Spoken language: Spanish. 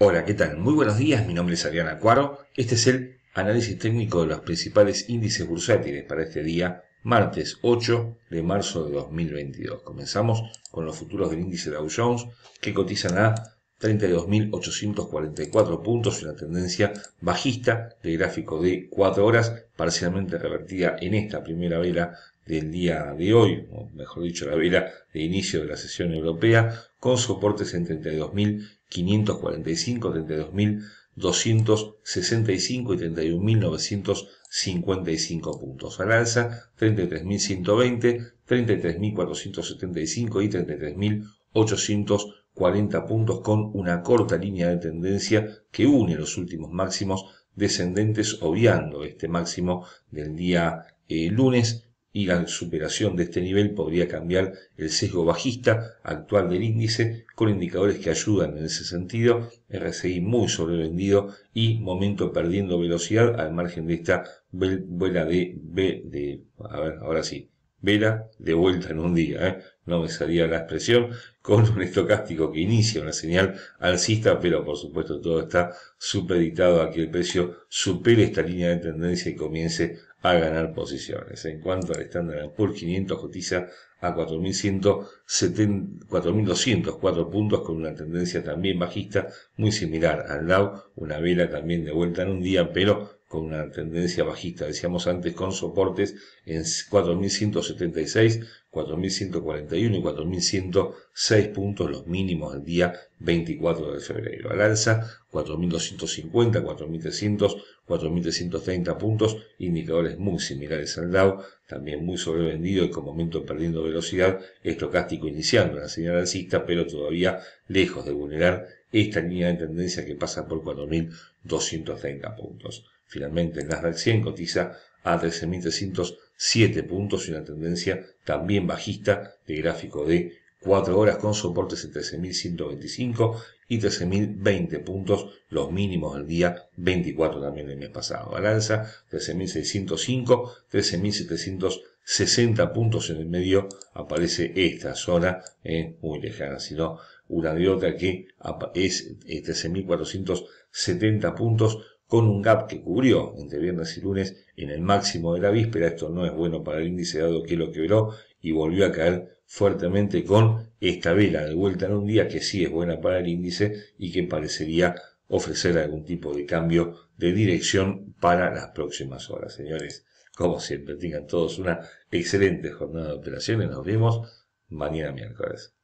Hola, ¿qué tal? Muy buenos días, mi nombre es Adriana Cuaro. Este es el análisis técnico de los principales índices bursátiles para este día, martes 8 de marzo de 2022. Comenzamos con los futuros del índice Dow Jones, que cotizan a 32.844 puntos, una tendencia bajista de gráfico de 4 horas, parcialmente revertida en esta primera vela del día de hoy, o mejor dicho, la vela de inicio de la sesión europea, con soportes en 32.000 545, 32.265 y 31.955 puntos. Al alza, 33.120, 33.475 y 33.840 puntos con una corta línea de tendencia que une los últimos máximos descendentes, obviando este máximo del día eh, lunes y la superación de este nivel podría cambiar el sesgo bajista actual del índice con indicadores que ayudan en ese sentido, RSI muy sobrevendido y momento perdiendo velocidad al margen de esta vela de, de, a ver, ahora sí, vela de vuelta en un día, ¿eh? no me salía la expresión, con un estocástico que inicia una señal alcista, pero por supuesto todo está supeditado a que el precio supere esta línea de tendencia y comience a ganar posiciones. En cuanto al estándar por 500 cotiza a 4.204 puntos con una tendencia también bajista muy similar al Dow, una vela también de vuelta en un día, pero con una tendencia bajista, decíamos antes, con soportes en 4.176, 4.141 y 4.106 puntos, los mínimos del día 24 de febrero. Al alza, 4.250, 4.300, 4.330 puntos, indicadores muy similares al DAO, también muy sobrevendido y con momento perdiendo velocidad, estocástico iniciando la señal alcista, pero todavía lejos de vulnerar esta línea de tendencia que pasa por 4.230 puntos. Finalmente, el Nasdaq 100 cotiza a 13.307 puntos y una tendencia también bajista de gráfico de 4 horas con soportes en 13.125 y 13.020 puntos, los mínimos del día 24 también del mes pasado. Balanza 13.605, 13.760 puntos en el medio aparece esta zona, eh, muy lejana, sino una de otra que es 13.470 eh, puntos, con un gap que cubrió entre viernes y lunes en el máximo de la víspera. Esto no es bueno para el índice dado que lo quebró y volvió a caer fuertemente con esta vela de vuelta en un día que sí es buena para el índice y que parecería ofrecer algún tipo de cambio de dirección para las próximas horas. Señores, como siempre, tengan todos una excelente jornada de operaciones. Nos vemos mañana miércoles.